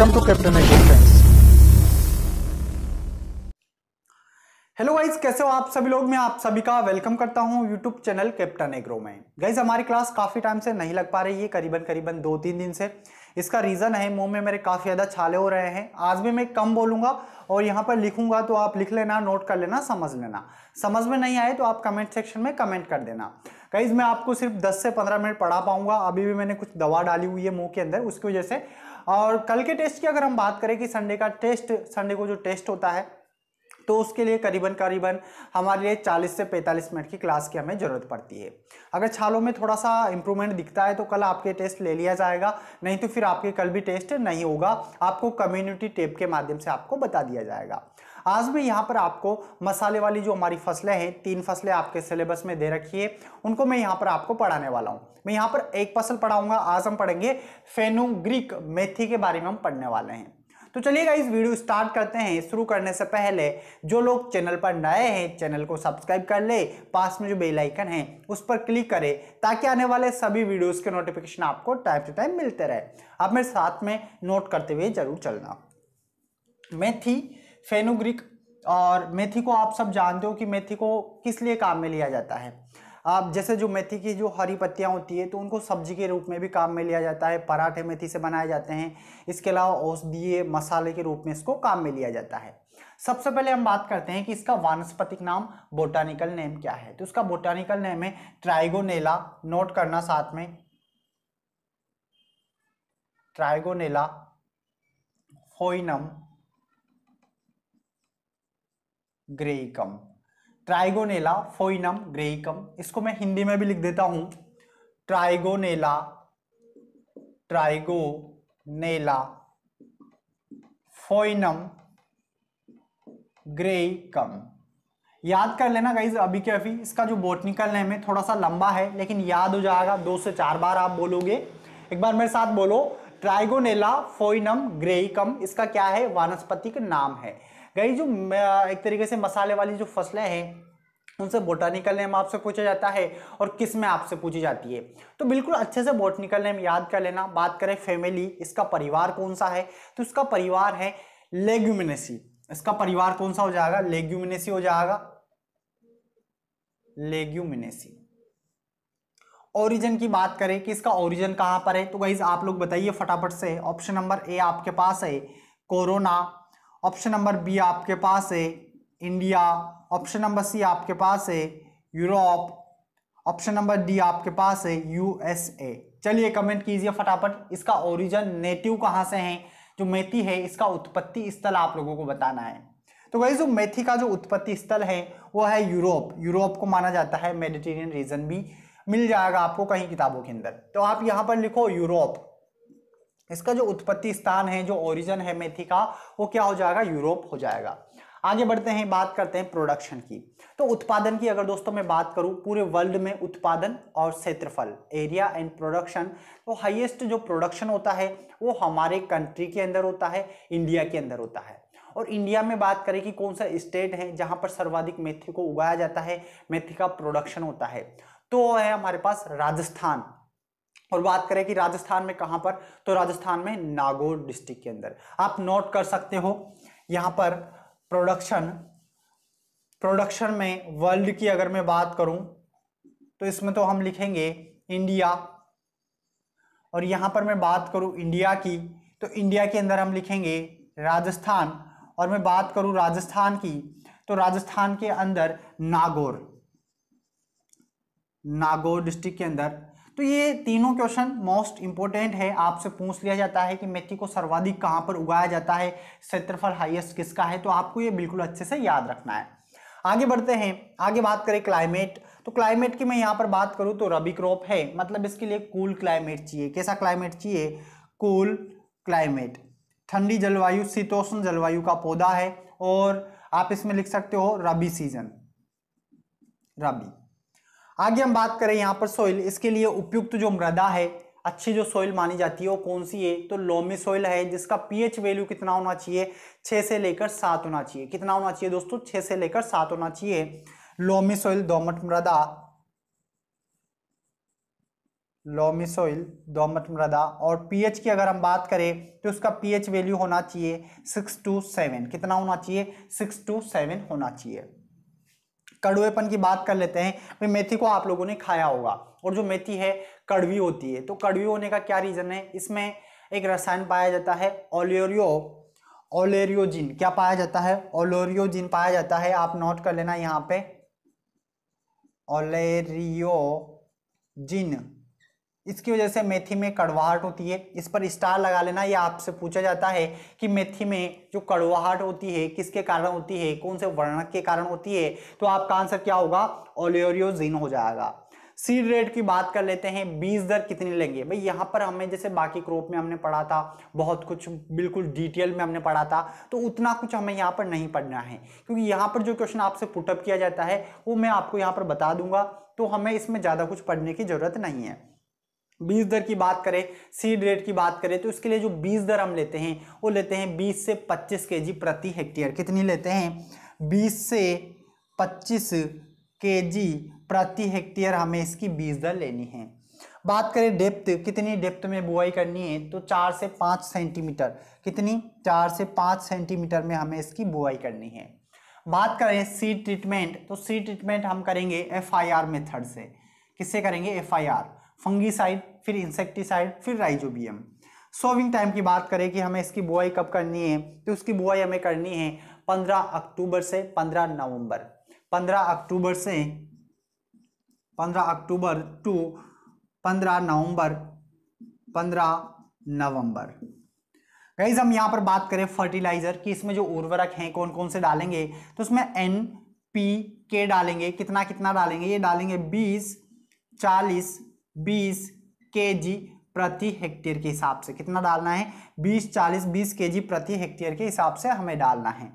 welcome to captain friends hello guys कैसे हो आप सभी लोग मैं आप सभी का वेलकम करता हूं यूट्यूब चैनल कैप्टन एग्रो में गाइज हमारी क्लास काफ़ी टाइम से नहीं लग पा रही है करीबन करीबन दो तीन दिन से इसका रीज़न है मुंह में मेरे काफ़ी ज़्यादा छाले हो रहे हैं आज भी मैं कम बोलूंगा और यहां पर लिखूंगा तो आप लिख लेना नोट कर लेना समझ लेना समझ में नहीं आए तो आप कमेंट सेक्शन में कमेंट कर देना गाइज मैं आपको सिर्फ 10 से 15 मिनट पढ़ा पाऊंगा अभी भी मैंने कुछ दवा डाली हुई है मुंह के अंदर उसकी वजह से और कल के टेस्ट की अगर हम बात करें कि संडे का टेस्ट संडे को जो टेस्ट होता है तो उसके लिए करीबन करीबन हमारे लिए 40 से 45 मिनट की क्लास की हमें ज़रूरत पड़ती है अगर छालों में थोड़ा सा इंप्रूवमेंट दिखता है तो कल आपके टेस्ट ले लिया जाएगा नहीं तो फिर आपके कल भी टेस्ट नहीं होगा आपको कम्युनिटी टेप के माध्यम से आपको बता दिया जाएगा आज भी यहाँ पर आपको मसाले वाली जो हमारी फसलें हैं तीन फसलें आपके सिलेबस में दे रखी है उनको मैं यहाँ पर आपको पढ़ाने वाला हूँ मैं यहाँ पर एक फसल पढ़ाऊंगा आज हम पढ़ेंगे फेनुग्रिक मेथी के बारे में हम पढ़ने वाले हैं तो चलिएगा इस वीडियो स्टार्ट करते हैं शुरू करने से पहले जो लोग चैनल पर नए हैं चैनल को सब्सक्राइब कर ले पास में जो बेल आइकन है उस पर क्लिक करें ताकि आने वाले सभी वीडियोस के नोटिफिकेशन आपको टाइम टू टाइम मिलते रहे आप मेरे साथ में नोट करते हुए जरूर चलना मेथी फेनुग्रिक और मेथी को आप सब जानते हो कि मेथी को किस लिए काम में लिया जाता है आप जैसे जो मेथी की जो हरी पत्तियाँ होती है तो उनको सब्जी के रूप में भी काम में लिया जाता है पराठे मेथी से बनाए जाते हैं इसके अलावा औषधीय मसाले के रूप में इसको काम में लिया जाता है सबसे पहले हम बात करते हैं कि इसका वानस्पतिक नाम बोटानिकल नेम क्या है तो इसका बोटानिकल नेम है ट्राइगोनेला नोट करना साथ में ट्राइगोनेला होइनम ग्रेकम ट्राइगोनेला फोइनम ग्रेकम इसको मैं हिंदी में भी लिख देता हूं ट्राइगोनेला ट्राइगोनेला फोइनम ग्रेकम याद कर लेना गाइज अभी के अभी इसका जो बोटनिकल नेम है थोड़ा सा लंबा है लेकिन याद हो जाएगा दो से चार बार आप बोलोगे एक बार मेरे साथ बोलो ट्राइगोनेला फोइनम ग्रेकम इसका क्या है वानस्पतिक नाम है गई जो एक तरीके से मसाले वाली जो फसलें हैं उनसे बोटानिकल नेम आपसे पूछा जाता है और किस में आपसे पूछी जाती है तो बिल्कुल अच्छे से बोटनिकल नेम याद कर लेना बात करें फैमिली इसका परिवार कौन सा है तो इसका परिवार है लेग्यूमिनेसी इसका परिवार कौन सा हो जाएगा लेग्यूमिनेसी हो जाएगा लेग्यूमिनेसी ओरिजिन की बात करें कि इसका ओरिजिन कहाँ पर है तो गाइज आप लोग बताइए फटाफट से ऑप्शन नंबर ए आपके पास है कोरोना ऑप्शन नंबर बी आपके पास है इंडिया ऑप्शन नंबर सी आपके पास है यूरोप ऑप्शन नंबर डी आपके पास है यूएसए चलिए कमेंट कीजिए फटाफट इसका ओरिजिन नेटिव कहाँ से है जो मेथी है इसका उत्पत्ति स्थल आप लोगों को बताना है तो वही जो मेथी का जो उत्पत्ति स्थल है वो है यूरोप यूरोप को माना जाता है मेडिटेरियन रीजन भी मिल जाएगा आपको कहीं किताबों के अंदर तो आप यहाँ पर लिखो यूरोप इसका जो उत्पत्ति स्थान है जो ओरिजन है मेथी का वो क्या हो जाएगा यूरोप हो जाएगा आगे बढ़ते हैं बात करते हैं प्रोडक्शन की तो उत्पादन की अगर दोस्तों मैं बात करूं पूरे वर्ल्ड में उत्पादन और क्षेत्रफल एरिया एंड प्रोडक्शन तो हाईएस्ट जो प्रोडक्शन होता है वो हमारे कंट्री के अंदर होता है इंडिया के अंदर होता है और इंडिया में बात करें कि कौन सा स्टेट है जहाँ पर सर्वाधिक मेथी को उगाया जाता है मेथी का प्रोडक्शन होता है तो है हमारे पास राजस्थान और बात करें कि राजस्थान में कहां पर तो राजस्थान में नागौर डिस्ट्रिक्ट के अंदर आप नोट कर सकते हो यहां पर प्रोडक्शन प्रोडक्शन में वर्ल्ड की अगर मैं बात करूं तो इसमें तो हम लिखेंगे इंडिया और यहां पर मैं बात करूं इंडिया की तो इंडिया के अंदर हम लिखेंगे राजस्थान और मैं बात करूं राजस्थान की तो राजस्थान के अंदर नागौर नागौर डिस्ट्रिक्ट के अंदर तो ये तीनों क्वेश्चन मोस्ट इंपॉर्टेंट है आपसे पूछ लिया जाता है कि मेथी को सर्वाधिक कहाँ पर उगाया जाता है क्षेत्रफल हाईएस्ट किसका है तो आपको ये बिल्कुल अच्छे से याद रखना है आगे बढ़ते हैं आगे बात करें क्लाइमेट तो क्लाइमेट की मैं यहाँ पर बात करूँ तो रबी क्रॉप है मतलब इसके लिए कूल क्लाइमेट चाहिए कैसा क्लाइमेट चाहिए कूल क्लाइमेट ठंडी जलवायु शीतोष्ण जलवायु का पौधा है और आप इसमें लिख सकते हो रबी सीजन रबी आगे हम बात करें यहाँ पर सोइल इसके लिए उपयुक्त जो मृदा है अच्छी जो सॉइल मानी जाती है वो कौन सी है तो लोमी सॉइल है जिसका पीएच वैल्यू कितना होना चाहिए छः से लेकर सात होना चाहिए कितना होना चाहिए दोस्तों छः से लेकर सात होना चाहिए लोमी सॉइल दोमट मृदा लोमी सॉइल दोमट मृदा और पीएच की अगर हम बात करें तो उसका पीएच वैल्यू होना चाहिए सिक्स टू सेवन कितना होना चाहिए सिक्स टू सेवन होना चाहिए कड़वेपन की बात कर लेते हैं भाई मेथी को आप लोगों ने खाया होगा और जो मेथी है कड़वी होती है तो कड़वी होने का क्या रीज़न है इसमें एक रसायन पाया जाता है ओलेरियो ओलेरियोजिन क्या पाया जाता है ओलेरियोजिन पाया जाता है आप नोट कर लेना यहाँ पे ओलेरियोजिन इसकी वजह से मेथी में कड़वाहट होती है इस पर स्टार लगा लेना यह आपसे पूछा जाता है कि मेथी में जो कड़वाहट होती है किसके कारण होती है कौन से वर्णक के कारण होती है तो आपका आंसर क्या होगा ओलियोरियोजिन हो जाएगा सीड रेट की बात कर लेते हैं बीज दर कितनी लेंगे भाई यहाँ पर हमें जैसे बाकी क्रॉप में हमने पढ़ा था बहुत कुछ बिल्कुल डिटेल में हमने पढ़ा था तो उतना कुछ हमें यहाँ पर नहीं पढ़ना है क्योंकि यहाँ पर जो क्वेश्चन आपसे पुटअप किया जाता है वो मैं आपको यहाँ पर बता दूंगा तो हमें इसमें ज़्यादा कुछ पढ़ने की ज़रूरत नहीं है बीज दर की बात करें सीड रेट की बात करें तो इसके लिए जो बीज दर हम लेते हैं वो लेते हैं 20 से 25 केजी प्रति हेक्टेयर कितनी लेते हैं 20 से 25 केजी प्रति हेक्टेयर हमें इसकी बीज दर लेनी है बात करें डेप्थ कितनी डेप्थ में बुआई करनी है तो चार से पाँच सेंटीमीटर कितनी चार से पाँच सेंटीमीटर में हमें इसकी बुआई करनी है बात करें सीड ट्रीटमेंट तो सीड ट्रीटमेंट हम करेंगे एफ आई मेथड से किससे करेंगे एफ आई फंगीसाइड फिर इंसेक्टिसाइड फिर राइजोबियम सोविंग टाइम की बात करें कि हमें इसकी बुआई कब करनी है तो उसकी बुआई हमें करनी है 15 अक्टूबर से 15 नवंबर 15 अक्टूबर से 15 अक्टूबर टू 15 नवंबर 15 नवंबर गाइज हम यहाँ पर बात करें फर्टिलाइजर की इसमें जो उर्वरक हैं कौन कौन से डालेंगे तो उसमें एन पी के डालेंगे कितना कितना डालेंगे ये डालेंगे बीस चालीस बीस के जी प्रति हेक्टेयर के हिसाब से कितना डालना है 20 40 20 केजी प्रति हेक्टेयर के हिसाब से हमें डालना है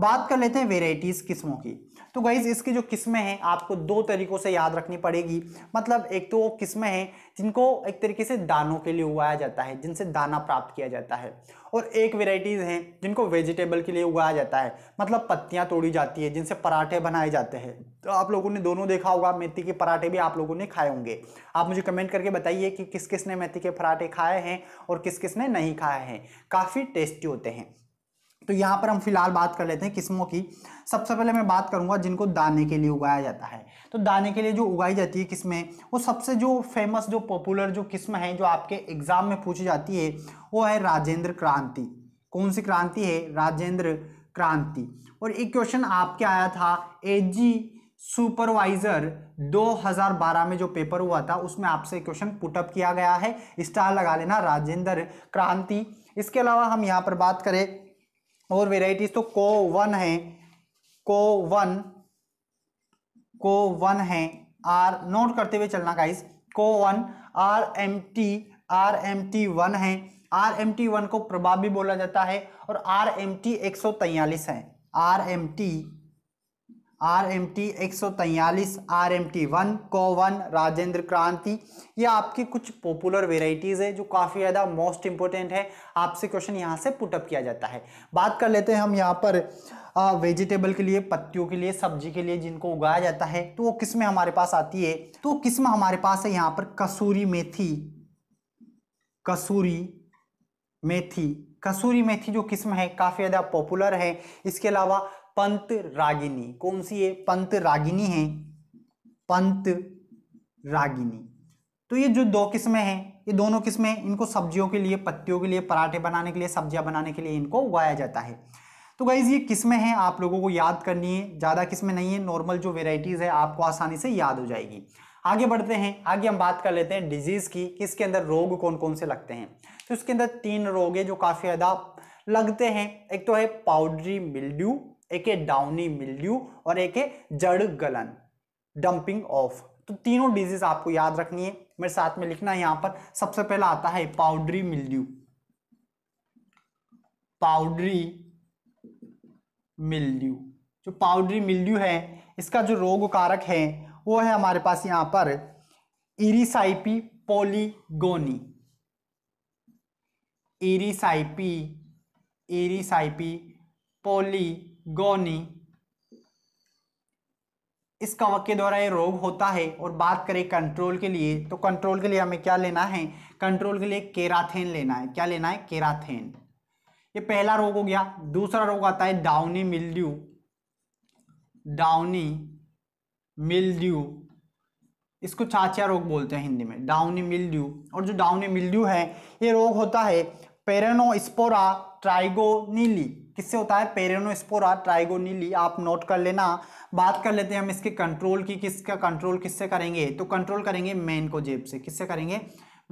बात कर लेते हैं वेराइटीज़ किस्मों की तो गाइज इसकी जो किस्में हैं आपको दो तरीक़ों से याद रखनी पड़ेगी मतलब एक तो वो किस्में हैं जिनको एक तरीके से दानों के लिए उगाया जाता है जिनसे दाना प्राप्त किया जाता है और एक वेराइटीज़ हैं जिनको वेजिटेबल के लिए उगाया जाता है मतलब पत्तियाँ तोड़ी जाती है जिनसे पराठे बनाए जाते हैं तो आप लोगों ने दोनों देखा होगा मेथी के पराठे भी आप लोगों ने खाए होंगे आप मुझे कमेंट करके बताइए कि किस किस ने मेथी के पराठे खाए हैं और किस किस ने नहीं खाए हैं काफ़ी टेस्टी होते हैं तो यहाँ पर हम फिलहाल बात कर लेते हैं किस्मों की सबसे पहले मैं बात करूँगा जिनको दाने के लिए उगाया जाता है तो दाने के लिए जो उगाई जाती है किस्में वो सबसे जो फेमस जो पॉपुलर जो किस्म है जो आपके एग्ज़ाम में पूछी जाती है वो है राजेंद्र क्रांति कौन सी क्रांति है राजेंद्र क्रांति और एक क्वेश्चन आपके आया था एजी सुपरवाइजर 2012 में जो पेपर हुआ था उसमें आपसे क्वेश्चन पुटअप किया गया है स्टार लगा लेना राजेंद्र क्रांति इसके अलावा हम यहाँ पर बात करें और वेराइटीज तो को वन है को वन को वन है आर नोट करते हुए चलना guys Co one R M T R M T one है आर एम टी वन को प्रभाव भी बोला जाता है और आर एम टी एक सौ तैयलीस है R M T R M T एक सौ तैंतालीस R M T one Co one Rajendra Kranti ये आपकी कुछ पॉपुलर वेराइटीज़ है जो काफ़ी ज़्यादा मोस्ट इंपॉर्टेंट है आपसे क्वेश्चन यहाँ से पुटअप किया जाता है बात कर लेते हैं हम यहाँ पर आ, वेजिटेबल के लिए पत्तियों के लिए सब्जी के लिए जिनको उगाया जाता है तो वो किस्में हमारे पास आती है तो किस्म हमारे पास है यहाँ पर कसूरी मेथी कसूरी मेथी कसूरी मेथी जो किस्म है काफ़ी ज़्यादा पॉपुलर है इसके अलावा पंत रागिनी कौन सी है पंत रागिनी है पंत रागिनी तो ये जो दो किस्में हैं ये दोनों किस्में हैं इनको सब्जियों के लिए पत्तियों के लिए पराठे बनाने के लिए सब्जियां बनाने के लिए इनको उगाया जाता है तो गाइज़ ये किस्में हैं आप लोगों को याद करनी है ज़्यादा किस्में नहीं है नॉर्मल जो वेराइटीज़ है आपको आसानी से याद हो जाएगी आगे बढ़ते हैं आगे हम बात कर लेते हैं डिजीज़ की किसके अंदर रोग कौन कौन से लगते हैं तो इसके अंदर तीन रोग है जो काफ़ी ज़्यादा लगते हैं एक तो है पाउडरी मिल्ड्यू एक है डाउनी मिल्ड्यू और एक है जड़ गलन डंपिंग ऑफ तो तीनों डिजीज आपको याद रखनी है मेरे साथ में लिखना है यहां पर सबसे पहला आता है पाउडरी मिल्ड्यू पाउडरी मिल्ड्यू जो पाउडरी मिल्ड्यू है इसका जो रोग कारक है वो है हमारे पास यहां पर इरिसाइपी पोलीगोनी इरिसाइपी इरिसाइपी पोली गौनी इस कवक के द्वारा ये रोग होता है और बात करें कंट्रोल के लिए तो कंट्रोल के लिए हमें क्या लेना है कंट्रोल के लिए केराथेन लेना है क्या लेना है केराथेन ये पहला रोग हो गया दूसरा रोग आता है डाउनी मिल्ड्यू डाउनी मिल्ड्यू इसको चाचिया रोग बोलते हैं हिंदी में डाउनी मिल्ड्यू और जो डाउनी मिल्ड्यू है ये रोग होता है पेरेनोस्पोरा ट्राइगोनीली किससे होता है पेरेनोस्पोरा ट्राइगोनिली आप नोट कर लेना बात कर लेते हैं हम इसके कंट्रोल की किसका कंट्रोल किससे करेंगे तो कंट्रोल करेंगे मेन को जेब से किससे करेंगे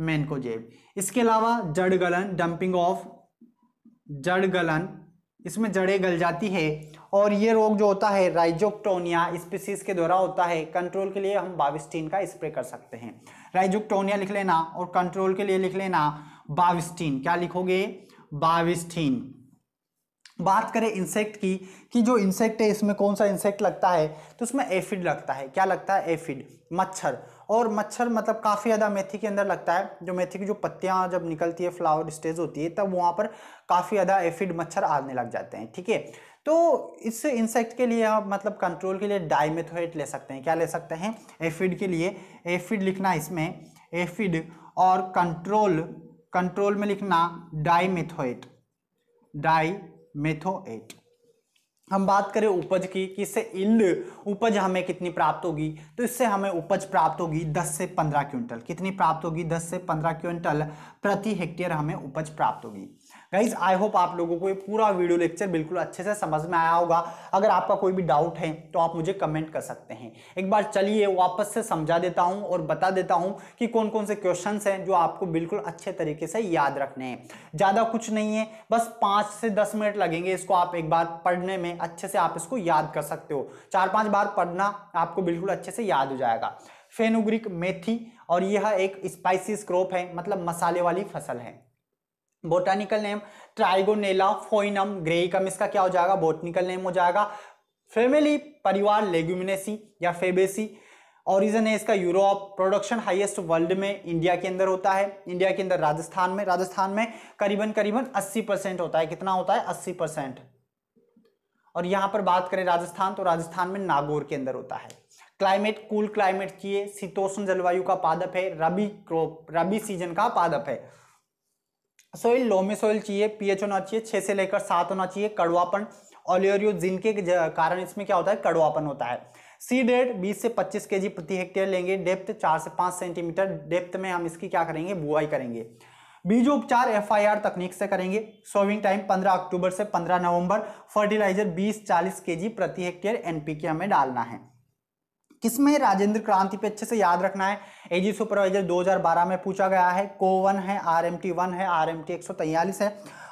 मेन को जेब इसके अलावा जड़ गलन डंपिंग ऑफ जड़ गलन इसमें जड़ें गल जाती है और ये रोग जो होता है राइजोक्टोनिया स्पीसीज के द्वारा होता है कंट्रोल के लिए हम बाविस्टीन का स्प्रे कर सकते हैं राइजोक्टोनिया लिख लेना और कंट्रोल के लिए लिख लेना बाविस्टीन क्या लिखोगे बाविस्टीन बात करें इंसेक्ट की कि जो इंसेक्ट है इसमें कौन सा इंसेक्ट लगता है तो उसमें एफिड लगता है क्या लगता है एफिड मच्छर और मच्छर मतलब काफ़ी ज़्यादा मेथी के अंदर लगता है जो मेथी की जो पत्तियाँ जब निकलती है फ्लावर स्टेज होती है तब वहाँ पर काफ़ी ज़्यादा एफिड मच्छर आने लग जाते हैं ठीक है तो इस इंसेक्ट के लिए आप मतलब कंट्रोल के लिए डाइमेथोएट ले सकते हैं क्या ले सकते हैं एफिड के लिए एफिड लिखना इसमें एफिड और कंट्रोल कंट्रोल में लिखना डाइमेथोएट डाई मेथो एट हम बात करें उपज की कि इससे इल्ड उपज हमें कितनी प्राप्त होगी तो इससे हमें उपज प्राप्त होगी 10 से 15 क्विंटल कितनी प्राप्त होगी 10 से 15 क्विंटल प्रति हेक्टेयर हमें उपज प्राप्त होगी गाइज आई होप आप लोगों को ये पूरा वीडियो लेक्चर बिल्कुल अच्छे से समझ में आया होगा अगर आपका कोई भी डाउट है तो आप मुझे कमेंट कर सकते हैं एक बार चलिए वापस से समझा देता हूँ और बता देता हूँ कि कौन कौन से क्वेश्चन हैं जो आपको बिल्कुल अच्छे तरीके से याद रखने हैं ज़्यादा कुछ नहीं है बस पाँच से दस मिनट लगेंगे इसको आप एक बार पढ़ने में अच्छे से आप इसको याद कर सकते हो चार पाँच बार पढ़ना आपको बिल्कुल अच्छे से याद हो जाएगा फेनुग्रिक मेथी और यह एक स्पाइसी स्क्रोप है मतलब मसाले वाली फसल है botanical name Trigonella foenum graecum इसका क्या हो जाएगा बोटनिकल नेम हो जाएगा फेमिली परिवार लेग्यूमिनेसी या फेबेसी ओरिजन है इसका यूरोप प्रोडक्शन हाईएस्ट वर्ल्ड में इंडिया के अंदर होता है इंडिया के अंदर राजस्थान में राजस्थान में करीबन करीबन 80 परसेंट होता है कितना होता है 80 परसेंट और यहाँ पर बात करें राजस्थान तो राजस्थान में नागौर के अंदर होता है क्लाइमेट कूल क्लाइमेट की शीतोष्ण जलवायु का पादप है रबी क्रॉप रबी सीजन का पादप है सॉइल लो में सॉइल चाहिए पीएच होना चाहिए छः से लेकर सात होना चाहिए कड़वापन ऑलियोरियो जिन के कारण इसमें क्या होता है कड़वापन होता है सी डेट 20 से 25 के जी प्रति हेक्टेयर लेंगे डेप्थ 4 से 5 सेंटीमीटर डेप्थ में हम इसकी क्या करेंगे बुआई करेंगे बीज उपचार एफ तकनीक से करेंगे सोविंग टाइम 15 अक्टूबर से 15 नवंबर फर्टिलाइजर 20-40 केजी प्रति हेक्टेयर एनपीके हमें डालना है किसमें राजेंद्र क्रांति पे अच्छे से याद रखना है एजी सुपरवाइजर 2012 में पूछा गया है को वन है आर एम टी वन है आर एम टी एक है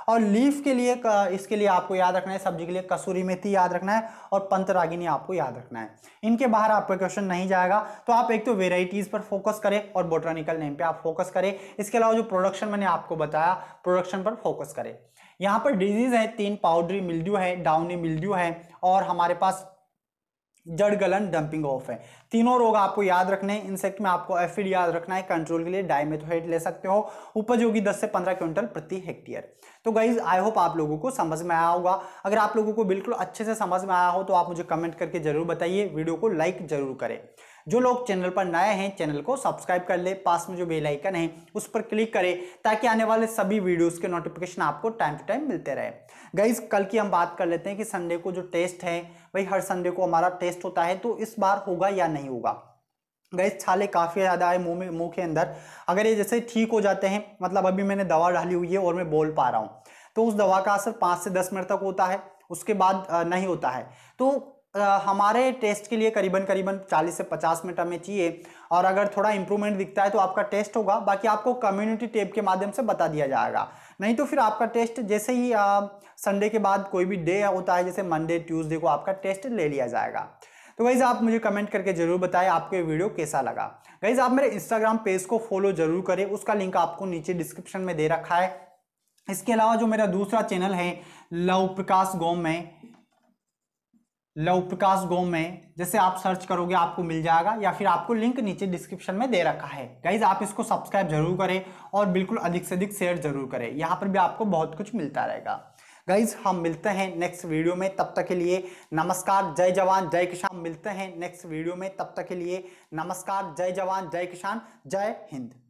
और लीफ के लिए इसके लिए आपको याद रखना है सब्जी के लिए कसूरी मेथी याद रखना है और पंतरागिनी आपको याद रखना है इनके बाहर आपका क्वेश्चन नहीं जाएगा तो आप एक तो वेराइटीज़ पर फोकस करें और बोटानिकल नेम पे आप फोकस करें इसके अलावा जो प्रोडक्शन मैंने आपको बताया प्रोडक्शन पर फोकस करें यहाँ पर डिजीज़ है तीन पाउडरी मिल्ड्यू है डाउनी मिल्ड्यू है और हमारे पास जड़ गलन डंपिंग ऑफ है तीनों रोग आपको याद रखने हैं इंसेक्ट में आपको एफिड याद रखना है कंट्रोल के लिए डायमेथोहेट ले सकते हो उपज होगी 10 से 15 क्विंटल प्रति हेक्टेयर तो गाइज आई होप आप लोगों को समझ में आया होगा अगर आप लोगों को बिल्कुल अच्छे से समझ में आया हो तो आप मुझे कमेंट करके जरूर बताइए वीडियो को लाइक जरूर करें जो लोग चैनल पर नए हैं चैनल को सब्सक्राइब कर ले पास में जो बेल आइकन है उस पर क्लिक करें ताकि आने वाले सभी वीडियोस के नोटिफिकेशन आपको टाइम टू टाइम मिलते रहे गाइज कल की हम बात कर लेते हैं कि संडे को जो टेस्ट है भाई हर संडे को हमारा टेस्ट होता है तो इस बार होगा या नहीं होगा गैस छाले काफ़ी ज़्यादा आए मुँह में मुँह के अंदर अगर ये जैसे ठीक हो जाते हैं मतलब अभी मैंने दवा डाली हुई है और मैं बोल पा रहा हूँ तो उस दवा का असर पाँच से दस मिनट तक होता है उसके बाद नहीं होता है तो हमारे टेस्ट के लिए करीबन करीबन 40 से 50 मिनट हमें चाहिए और अगर थोड़ा इंप्रूवमेंट दिखता है तो आपका टेस्ट होगा बाकी आपको कम्युनिटी टेप के माध्यम से बता दिया जाएगा नहीं तो फिर आपका टेस्ट जैसे ही संडे के बाद कोई भी डे होता है जैसे मंडे ट्यूसडे को आपका टेस्ट ले लिया जाएगा तो गाइज़ आप मुझे कमेंट करके जरूर बताएं आपको ये वीडियो कैसा लगा गाइज़ आप मेरे इंस्टाग्राम पेज को फॉलो जरूर करें उसका लिंक आपको नीचे डिस्क्रिप्शन में दे रखा है इसके अलावा जो मेरा दूसरा चैनल है लव प्रकाश गोम में लव प्रकाश गोम में जैसे आप सर्च करोगे आपको मिल जाएगा या फिर आपको लिंक नीचे डिस्क्रिप्शन में दे रखा है गाइज आप इसको सब्सक्राइब जरूर करें और बिल्कुल अधिक से अधिक शेयर जरूर करें यहाँ पर भी आपको बहुत कुछ मिलता रहेगा गाइज हम मिलते हैं नेक्स्ट वीडियो में तब तक के लिए नमस्कार जय जवान जय किसान मिलते हैं नेक्स्ट वीडियो में तब तक के लिए नमस्कार जय जवान जय किसान जय हिंद